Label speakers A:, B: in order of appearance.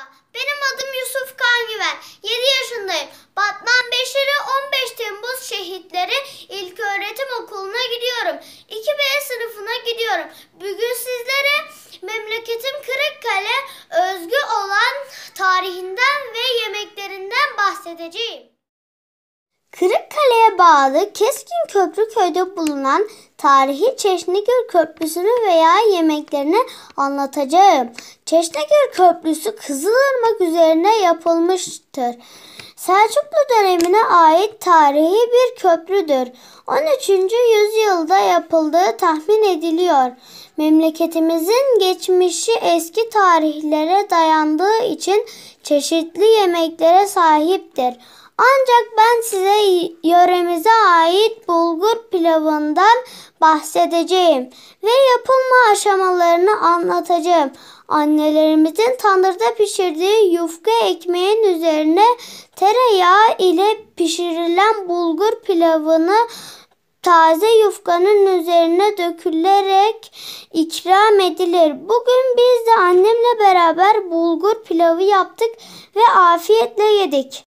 A: merhaba. Benim adım Yusuf Kangüver. 7 yaşındayım. Batman
B: Beşeri 15 Temmuz Şehitleri İlköğretim Okulu'na gidiyorum. 2B sınıfına gidiyorum. Bugün sizlere memleketim Kırıkkale özgü olan tarihinden ve yemeklerinden bahsedeceğim. Kırıkkale'ye bağlı Keskin Köprü köyde bulunan tarihi Çeşnigöl Köprüsü'nü veya yemeklerini anlatacağım. Çeşnegöl Köprüsü Kızılırmak üzerine yapılmıştır. Selçuklu dönemine ait tarihi bir köprüdür. 13. yüzyılda yapıldığı tahmin ediliyor. Memleketimizin geçmişi eski tarihlere dayandığı için çeşitli yemeklere sahiptir. Ancak ben size yöremize ait bulgur pilavından bahsedeceğim ve yapılma aşamaları tarifini anlatacağım. Annelerimizin tandırda pişirdiği yufka ekmeğin üzerine tereyağı ile pişirilen bulgur pilavını taze yufkanın üzerine dökülerek ikram edilir. Bugün biz de annemle beraber
A: bulgur pilavı yaptık ve afiyetle yedik.